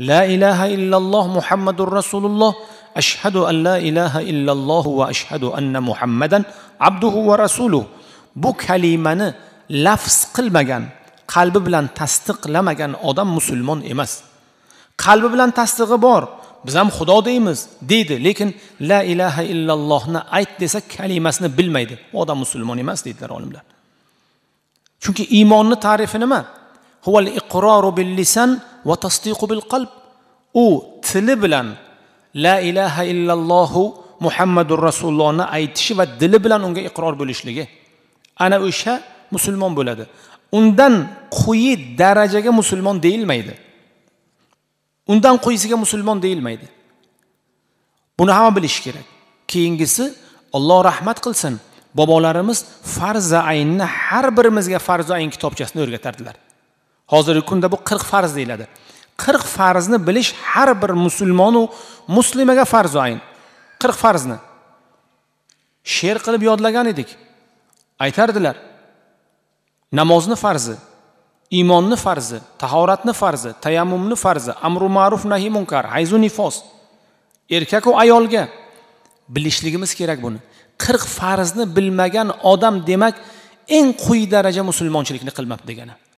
la ilaha illalloh muhammadur rasululloh ashhadu an la ilaha illalloh va ashhadu anna muhammadan abduhu va rasuluh bu kalimani lafz qilmagan qalbi bilan tasdiqlamagan odam musulmon emas qalbi bilan tasdig'i bor biz ham xudo deymiz deydi lekin la ilaha illallohni ayt desa kalimasini bilmaydi u odam musulmon emas deydilar olimlar chunki iymonni tarifi nima huval iqroru bil lisan va bil qalb u tili bilan la ilaha illallohu muhammadu rasulullohni aytishi va dili bilan unga iqror bo'lishligi ana o'sha musulmon bo'ladi undan quyi darajaga musulmon deyilmaydi undan quyisiga musulmon deyilmaydi buni hamma bilishi kerak keyingisi alloh rahmat qilsin bobolarimiz farzi aynni har birimizga farzi ayn kitobchasini o'rgatardilar hozirgi kunda bu qirq farz deyiladi qirq farzni bilish har bir musulmonu muslimaga farzu ayn qirq farzni she'r qilib yodlagan edik aytardilar namozni farzi iymonni farzi tahoratni farzi tayammumni farzi amru ma'ruf nahi munkar hayzu nifos erkaku ayolga bilishligimiz kerak buni qirq farzni bilmagan odam demak eng quyi daraja musulmonchilikni qilmabdi degani